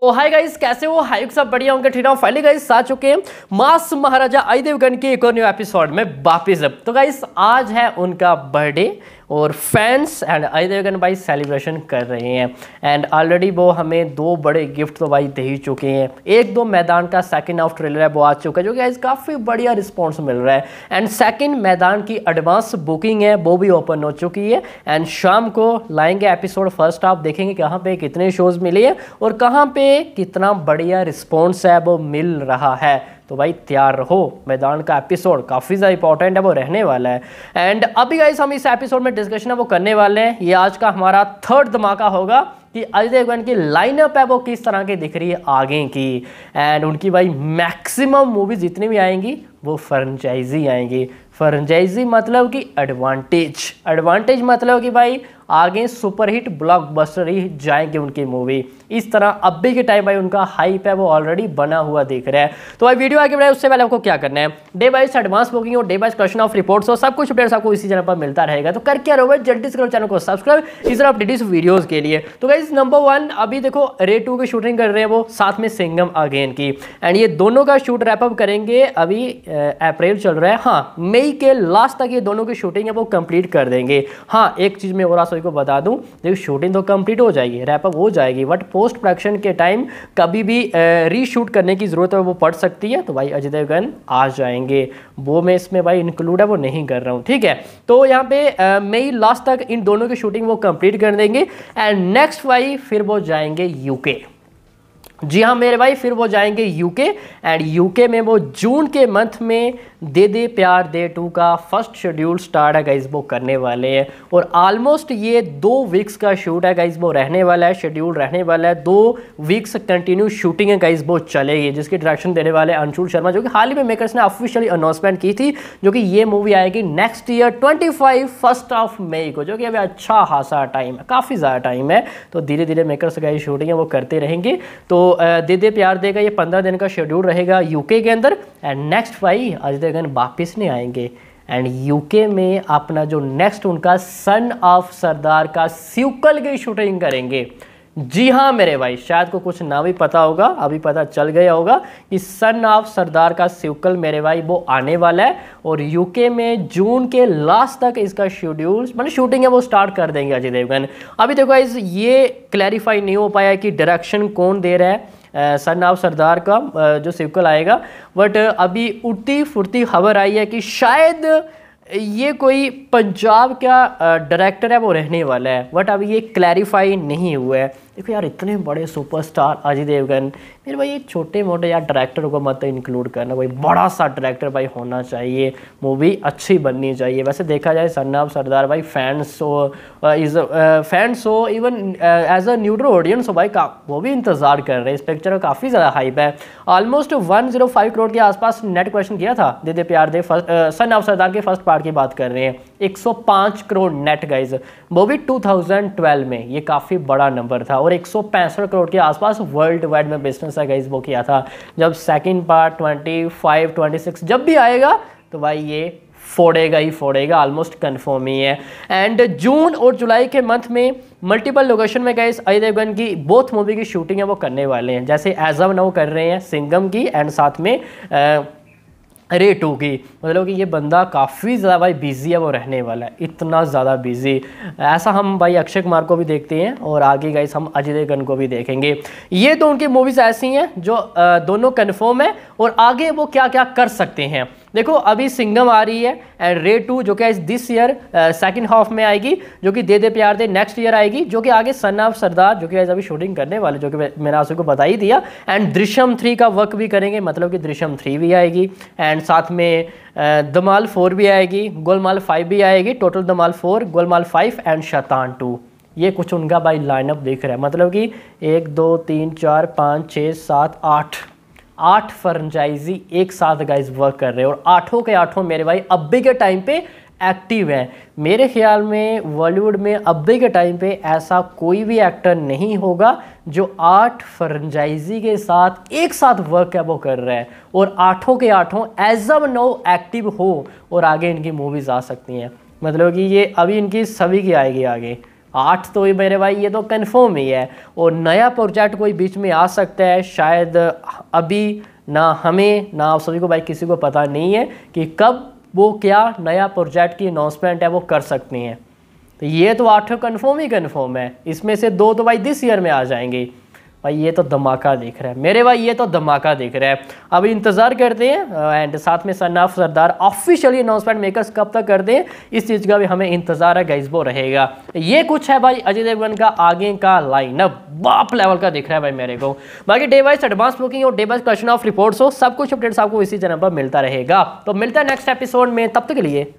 तो hi guys कैसे हो हाय सब बढ़िया होंगे ठीक हूँ फाइनली गाइस आ चुके हैं मास महाराजा आई देवगन के एक और न्यू एपिसोड में वापिस अब तो गाइस आज है उनका बर्थडे और फैंस एंड अजय भाई सेलिब्रेशन कर रहे हैं एंड ऑलरेडी वो हमें दो बड़े गिफ्ट तो भाई दे ही चुके हैं एक दो मैदान का सेकेंड हाफ ट्रेलर है वो आ चुका है जो कि आज काफ़ी बढ़िया रिस्पॉन्स मिल रहा है एंड सेकेंड मैदान की एडवांस बुकिंग है वो भी ओपन हो चुकी है एंड शाम को लाएंगे एपिसोड फर्स्ट आप देखेंगे कहाँ पर कितने शोज़ मिले हैं और कहाँ पर कितना बढ़िया रिस्पॉन्स है वो मिल रहा है तो भाई तैयार रहो मैदान का एपिसोड काफ़ी ज़्यादा इंपॉर्टेंट है वो रहने वाला है एंड अभी गाइस हम इस एपिसोड में डिस्कशन है वो करने वाले हैं ये आज का हमारा थर्ड धमाका होगा कि अजय देवगन की लाइनअप है वो किस तरह की दिख रही है आगे की एंड उनकी भाई मैक्सिमम मूवीज़ जितनी भी आएंगी वो फ्रेंचाइजी आएंगी फ्रेंचाइजी मतलब कि एडवांटेज एडवांटेज मतलब कि भाई आगे सुपरहिट ब्लॉकबस्टर ही जाएंगे उनकी मूवी इस तरह अभी के टाइम भाई उनका हाइप है वो ऑलरेडी बना हुआ देख रहा है तो भाई वीडियो आगे बढ़ाए उससे पहले आपको क्या करना है डे बाइज एडवांस बुकिंग और day wise question of reports और सब कुछ अपडेट्स आपको इसी चैनल पर मिलता रहेगा तो कर क्या भाई जल्दी से करो चैनल को सब्सक्राइब इस तरह अपडेट वीडियोज़ के लिए तो गाइज नंबर वन अभी देखो रे टू की शूटिंग कर रहे हैं वो साथ में सिंगम अगेन की एंड ये दोनों का शूट रैपअप करेंगे अभी अप्रैल चल रहा है हाँ मई मई के लास्ट तक ये दोनों की शूटिंग है वो कंप्लीट कर देंगे हाँ एक चीज़ मैं और सभी को बता दूं देखो शूटिंग तो कंप्लीट हो जाएगी रैपअप हो जाएगी बट पोस्ट प्रोडक्शन के टाइम कभी भी रीशूट करने की ज़रूरत है वो पड़ सकती है तो भाई अजय देवगन आ जाएंगे वो मैं इसमें भाई इंक्लूड है वो नहीं कर रहा हूँ ठीक है तो यहाँ पे मई लास्ट तक इन दोनों की शूटिंग वो कंप्लीट कर देंगे एंड नेक्स्ट भाई फिर वो जाएंगे यूके जी हाँ मेरे भाई फिर वो जाएंगे यूके एंड यूके में वो जून के मंथ में दे दे प्यार दे टू का फर्स्ट शेड्यूल स्टार्ट है गाइज वो करने वाले हैं और आलमोस्ट ये दो वीक्स का शूट है गाइज वो रहने वाला है शेड्यूल रहने वाला है दो वीक्स कंटिन्यू शूटिंग है गाइज वो चलेगी जिसकी डायरेक्शन देने वाले अंशुल शर्मा जो कि हाल ही में मेकर्स ने ऑफिशियली अनाउंसमेंट की थी जो कि ये मूवी आएगी next year twenty five first of May को जो कि अभी अच्छा खासा टाइम है काफ़ी ज़्यादा टाइम है तो धीरे धीरे मेकर्स गाइज शूटिंग है वो करते रहेंगे तो दे दे प्यार देगा ये पंद्रह दिन का शेड्यूल रहेगा यूके के अंदर एंड नेक्स्ट फाइव आज जगन वापस नहीं आएंगे एंड यूके में अपना जो नेक्स्ट उनका सन ऑफ सरदार का सिवकल की शूटिंग करेंगे जी हाँ मेरे भाई शायद को कुछ ना भी पता होगा अभी पता चल गया होगा कि सन ऑफ सरदार का सिवकल मेरे भाई वो आने वाला है और यूके में जून के लास्ट तक इसका शेड्यूल मतलब शूटिंग है वो स्टार्ट कर देंगे अजय देवगन अभी देखो इस ये क्लैरिफाई नहीं हो पाया कि डायरेक्शन कौन दे रहा है सन ऑफ सरदार का जो सिक्वल आएगा बट अभी उठती फुर्ती खबर आई है कि शायद ये कोई पंजाब का डायरेक्टर है वो रहने वाला है बट अभी ये क्लैरिफाई नहीं हुआ है देखो यार इतने बड़े सुपरस्टार अजय देवगन फिर भाई ये छोटे मोटे यार डायरेक्टर को मत इंक्लूड करना भाई बड़ा सा डायरेक्टर भाई होना चाहिए मूवी अच्छी बननी चाहिए वैसे देखा जाए सन्नाब सरदार भाई फैंस हो इज फैंस हो even as a neutral audience हो भाई का वो भी इंतज़ार कर रहे हैं इस पिक्चर का काफ़ी ज़्यादा हाइप है ऑलमोस्ट वन करोड़ के आसपास नेट क्वेश्चन किया था दे दे प्यार दे फर्स्ट सन ऑफ सरदार के फर्स्ट पार्ट की बात कर रहे हैं एक करोड़ नेट गाइज वो भी में ये काफ़ी बड़ा नंबर था और एक करोड़ के आसपास वर्ल्ड वाइड में बिजनेस है गाइज वो किया था जब सेकेंड पार्ट ट्वेंटी फाइव जब भी आएगा तो भाई ये फोड़ेगा ही फोड़ेगा ऑलमोस्ट कन्फर्म ही है एंड जून और जुलाई के मंथ में मल्टीपल लोकेशन में गए अजय देवगन की बोथ मूवी की शूटिंग है वो करने वाले हैं जैसे एज अब नाउ कर रहे हैं सिंगम की एंड साथ में आ, रेट होगी मतलब कि ये बंदा काफ़ी ज़्यादा भाई बिज़ी है वो रहने वाला है इतना ज़्यादा बिज़ी ऐसा हम भाई अक्षय कुमार को भी देखते हैं और आगे गाइस हम अजय देवगन को भी देखेंगे ये तो उनकी मूवीज़ ऐसी हैं जो दोनों कन्फर्म है और आगे वो क्या क्या कर सकते हैं देखो अभी सिंगम आ रही है एंड रे टू जो कि दिस ईयर सेकेंड हाफ में आएगी जो कि दे दे प्यार दे नेक्स्ट ईयर आएगी जो कि आगे सन ऑफ सरदार जो कि आज अभी शूटिंग करने वाले जो कि मैंने आपको बता ही दिया एंड दृश्यम थ्री का वर्क भी करेंगे मतलब कि दृश्यम थ्री भी आएगी एंड साथ में दमाल uh, फोर भी आएगी गोलमाल फाइव भी आएगी total Dhamaal four Golmaal five and Shaitaan two ये कुछ उनका भाई लाइनअप दिख रहा है मतलब कि एक दो तीन चार पाँच छः सात आठ आठ फ्रेंचाइजी एक साथ गाइज वर्क कर रहे हैं और आठों के आठों मेरे भाई अबे के टाइम पे एक्टिव है मेरे ख्याल में बॉलीवुड में अबे के टाइम पे ऐसा कोई भी एक्टर नहीं होगा जो आठ फ्रेंचाइजी के साथ एक साथ वर्क है वो कर रहे हैं और आठों के आठों एज अब नो एक्टिव हो और आगे इनकी मूवीज़ आ सकती हैं मतलब कि ये अभी इनकी सभी की आएगी आगे आठ तो ही मेरे भाई ये तो कन्फर्म ही है और नया प्रोजेक्ट कोई बीच में आ सकता है शायद अभी ना हमें ना आप सभी को भाई किसी को पता नहीं है कि कब वो क्या नया प्रोजेक्ट की अनाउंसमेंट है वो कर सकती हैं तो ये तो आठ कन्फर्म ही कन्फर्म है इसमें से दो तो भाई दिस ईयर में आ जाएंगे भाई ये तो धमाका देख रहा है मेरे भाई ये तो धमाका दिख रहा है अभी इंतज़ार करते हैं एंड साथ में son of Sardaar officially announcement makers कब तक करते हैं इस चीज़ का भी हमें इंतज़ार है गैसबो रहेगा ये कुछ है भाई अजय देवगन का आगे का लाइनअप बाप लेवल का दिख रहा है भाई मेरे को बाकी डे वाइज एडवांस बुकिंग और day wise question of reports हो सब कुछ अपडेट्स आपको इसी चैनल पर मिलता रहेगा तो मिलता है नेक्स्ट एपिसोड में तब तक के लिए